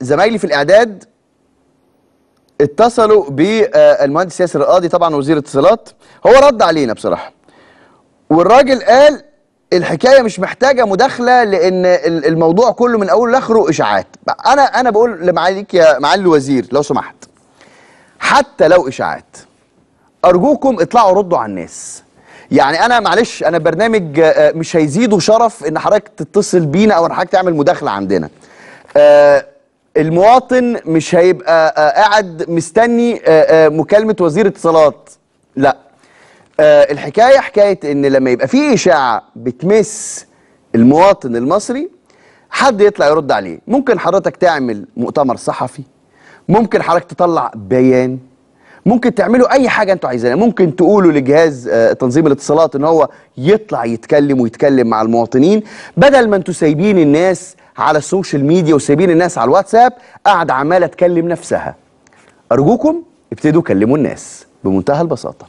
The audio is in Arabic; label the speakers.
Speaker 1: زمايلي في الاعداد اتصلوا بالمهندس ياسر القاضي طبعا وزير اتصالات هو رد علينا بصراحه والراجل قال الحكايه مش محتاجه مداخله لان الموضوع كله من اوله لاخره اشاعات انا انا بقول لمعاليك يا معالي الوزير لو سمحت حتى لو اشاعات ارجوكم اطلعوا ردوا على الناس يعني انا معلش انا برنامج آه، مش هيزيده شرف ان حضرتك تتصل بينا او ان حضرتك تعمل مداخله عندنا أه المواطن مش هيبقى آه، آه، قاعد مستني آه، مكالمه وزير اتصالات لا الحكايه حكايه ان لما يبقى في اشاعه بتمس المواطن المصري حد يطلع يرد عليه ممكن حضرتك تعمل مؤتمر صحفي ممكن حضرتك تطلع بيان ممكن تعملوا اي حاجه انتوا عايزينها ممكن تقولوا لجهاز آه، تنظيم الاتصالات ان هو يطلع يتكلم ويتكلم مع المواطنين بدل ما انتوا سايبين الناس على السوشيال ميديا وسايبين الناس على الواتساب قاعده عماله تكلم نفسها ارجوكم ابتدوا كلموا الناس بمنتهى البساطه